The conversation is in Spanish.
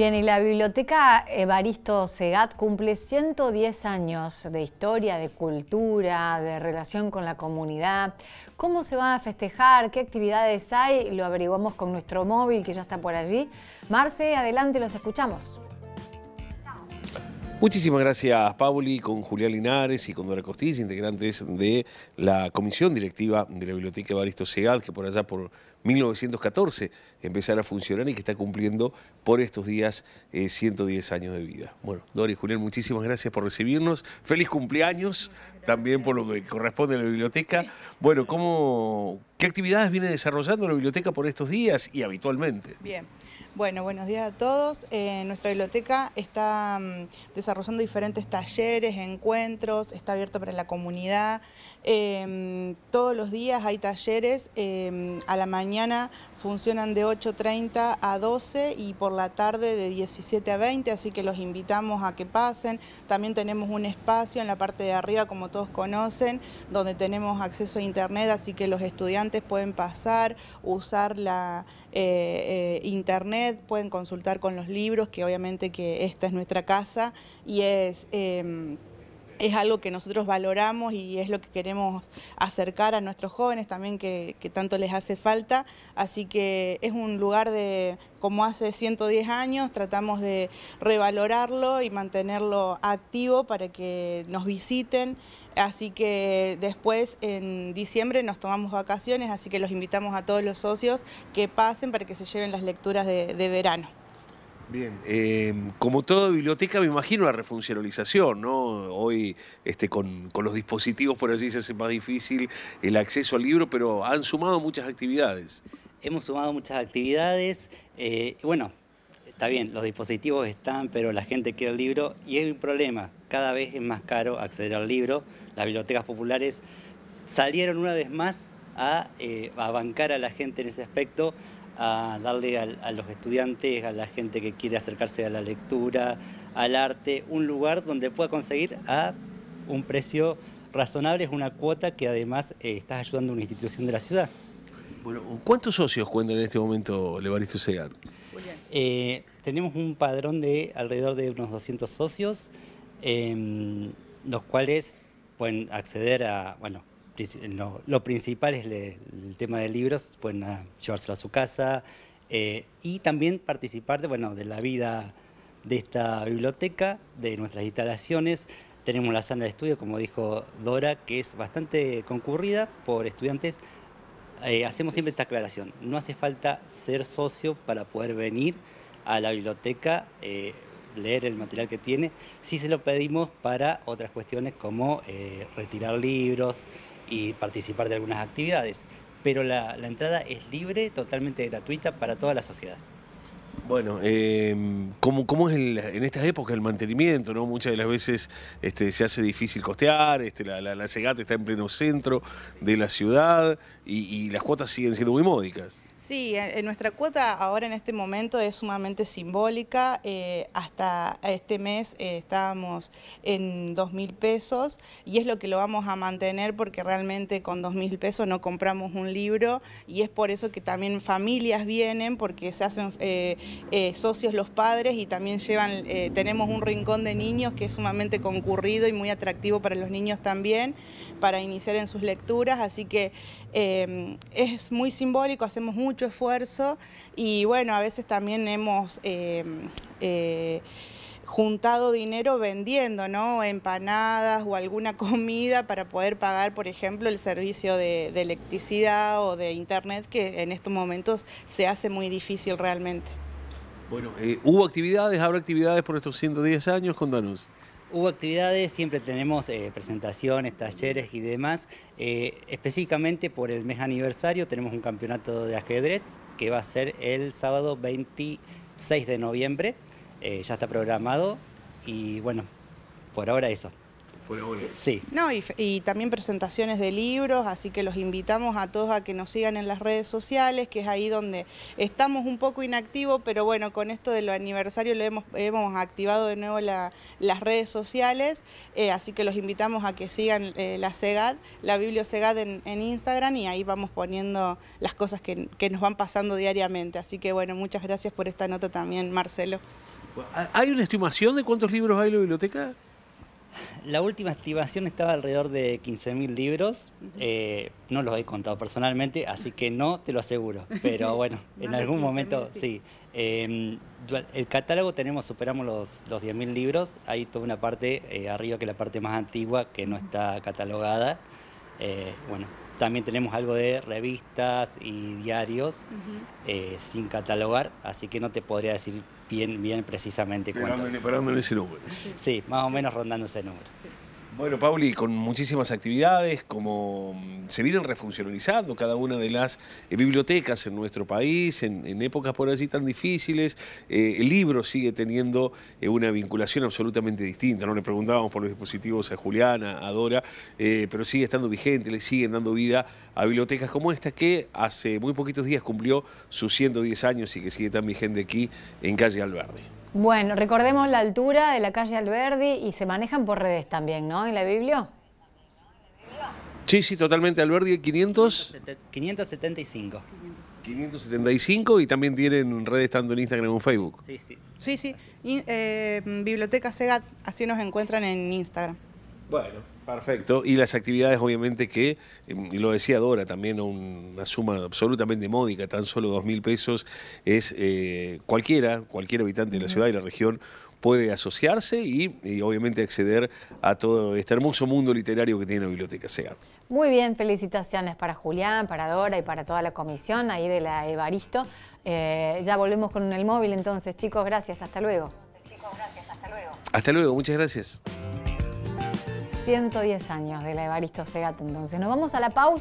Bien, y la biblioteca Evaristo Segat cumple 110 años de historia, de cultura, de relación con la comunidad. ¿Cómo se van a festejar? ¿Qué actividades hay? Lo averiguamos con nuestro móvil que ya está por allí. Marce, adelante, los escuchamos. Muchísimas gracias, Pauli, con Julián Linares y con Dora Costiz, integrantes de la comisión directiva de la Biblioteca Evaristo Segal, que por allá por 1914 empezará a funcionar y que está cumpliendo por estos días 110 eh, años de vida. Bueno, Dora y Julián, muchísimas gracias por recibirnos. Feliz cumpleaños también por lo que corresponde a la biblioteca. Bueno, ¿cómo, ¿qué actividades viene desarrollando la biblioteca por estos días y habitualmente? Bien. Bueno, buenos días a todos. Eh, nuestra biblioteca está mm, desarrollando diferentes talleres, encuentros, está abierto para la comunidad. Em, todos los días hay talleres, em, a la mañana funcionan de 8.30 a 12 y por la tarde de 17 a 20, así que los invitamos a que pasen. También tenemos un espacio en la parte de arriba, como todos conocen, donde tenemos acceso a internet, así que los estudiantes pueden pasar, usar la, eh, eh, internet, pueden consultar con los libros, que obviamente que esta es nuestra casa y es... Em, es algo que nosotros valoramos y es lo que queremos acercar a nuestros jóvenes también que, que, tanto les hace falta. Así que es un lugar de, como hace 110 años, tratamos de revalorarlo y mantenerlo activo para que nos visiten Así que después en diciembre nos tomamos vacaciones, así que los invitamos a todos los socios que pasen para que se lleven las lecturas de, verano. Bien, em, como toda biblioteca me imagino la refuncionalización, ¿no? Hoy este, con, los dispositivos por así se hace más difícil el acceso al libro, pero han sumado muchas actividades. Hemos sumado muchas actividades, eh, bueno, está bien, los dispositivos están, pero la gente quiere el libro y es un problema. Cada vez es más caro acceder al libro. Las bibliotecas populares salieron una vez más a, eh, bancar a la gente en ese aspecto, a darle a, los estudiantes, a la gente que quiere acercarse a la lectura, al arte, un lugar donde pueda conseguir a un precio razonable, es una cuota que además eh, está estás ayudando a una institución de la ciudad. Bueno, ¿cuántos socios cuentan en este momento Levaristo Segan? Eh, tenemos un padrón de alrededor de unos 200 socios, em, los cuales pueden acceder a, bueno, lo, principal es el tema de libros, pueden ah, llevárselo a su casa eh, y también participar de, bueno, de la vida de esta biblioteca, de nuestras instalaciones. Tenemos la sala de estudio, como dijo Dora, que es bastante concurrida por estudiantes eh, hacemos siempre esta aclaración, no hace falta ser socio para poder venir a la biblioteca, eh, leer el material que tiene, sí se lo pedimos para otras cuestiones como eh, retirar libros y participar de algunas actividades, pero la entrada es libre, totalmente gratuita para toda la sociedad. Bueno, eh, ¿cómo, ¿cómo, es en estas épocas el mantenimiento? ¿no? Muchas de las veces este, se hace difícil costear, este, la, la, está en pleno centro de la ciudad y las cuotas siguen siendo muy módicas. Sí, nuestra cuota ahora en este momento es sumamente simbólica. Eh, hasta este mes eh, estábamos en dos mil pesos y es lo que lo vamos a mantener porque realmente con dos mil pesos no compramos un libro y es por eso que también familias vienen porque se hacen eh, socios los padres y también llevan, tenemos un rincón de niños que es sumamente concurrido y muy atractivo para los niños también para iniciar en sus lecturas. Así que Em, es muy simbólico, hacemos mucho esfuerzo y bueno, a veces también hemos... Em, eh, juntado dinero vendiendo, ¿no? Empanadas o alguna comida para poder pagar, por ejemplo, el servicio de, electricidad o de internet, que en estos momentos se hace muy difícil realmente. Bueno, eh, ¿hubo actividades? ¿Habrá actividades por estos 110 años? con Contanos. Hubo actividades, siempre tenemos eh, presentaciones, talleres y demás. Eh, específicamente por el mes aniversario tenemos un campeonato de ajedrez que va a ser el sábado 26 de noviembre. Eh, ya está programado y bueno, por ahora eso. Sí. No, y, y, también presentaciones de libros, así que los invitamos a todos a que nos sigan en las redes sociales, que es ahí donde estamos un poco inactivos, pero bueno, con esto del aniversario lo hemos, hemos activado de nuevo las redes sociales, eh, así que los invitamos a que sigan eh, la SEGAD, la Bibliosegad en, en Instagram, y ahí vamos poniendo las cosas que, que nos van pasando diariamente. Así que bueno, muchas gracias por esta nota también, Marcelo. ¿Hay una estimación de cuántos libros hay en la biblioteca? La última activación estaba alrededor de 15.000 libros. Eh, no los he contado personalmente, así que no te lo aseguro. Pero bueno, en algún momento sí. Em, el catálogo tenemos, superamos los, 10.000 libros. Hay toda una parte eh, arriba que es la parte más antigua que no está catalogada. Eh, bueno, también tenemos algo de revistas y diarios sin catalogar, así que no te podría decir bien, bien precisamente cuánto. es. ese número. Sí, más o menos rondando ese número. Bueno, Pauli, con muchísimas actividades, como mm, se vienen refuncionalizando cada una de las eh, bibliotecas en nuestro país, en, épocas por allí tan difíciles, eh, el libro sigue teniendo eh, una vinculación absolutamente distinta. No le preguntábamos por los dispositivos a Juliana, a Dora, pero sigue estando vigente, le siguen dando vida a bibliotecas como esta que hace muy poquitos días cumplió sus 110 años y que sigue tan vigente aquí en Calle Alberdi. Bueno, recordemos la altura de la calle Alberdi y se manejan por redes también, ¿no? ¿En la Biblia? Sí, sí, totalmente. Alberdi, 500... 575. 575 y también tienen redes tanto en Instagram como en Facebook. Sí, sí. Sí, sí. Eh, Biblioteca Segat, así nos encuentran en Instagram. Bueno. Perfecto. Y las actividades, obviamente, que, em, lo decía Dora, también una suma absolutamente módica, tan solo dos mil pesos, es eh, cualquiera, cualquier habitante de la ciudad y la región puede asociarse y, obviamente acceder a todo este hermoso mundo literario que tiene la Biblioteca SEA. Muy bien, felicitaciones para Julián, para Dora y para toda la comisión ahí de la Evaristo. Eh, ya volvemos con el móvil entonces, chicos, gracias, hasta luego. Chicos, gracias, hasta luego. Hasta luego, muchas gracias. 110 años de la Evaristo Segata, entonces. Nos vamos a la pausa.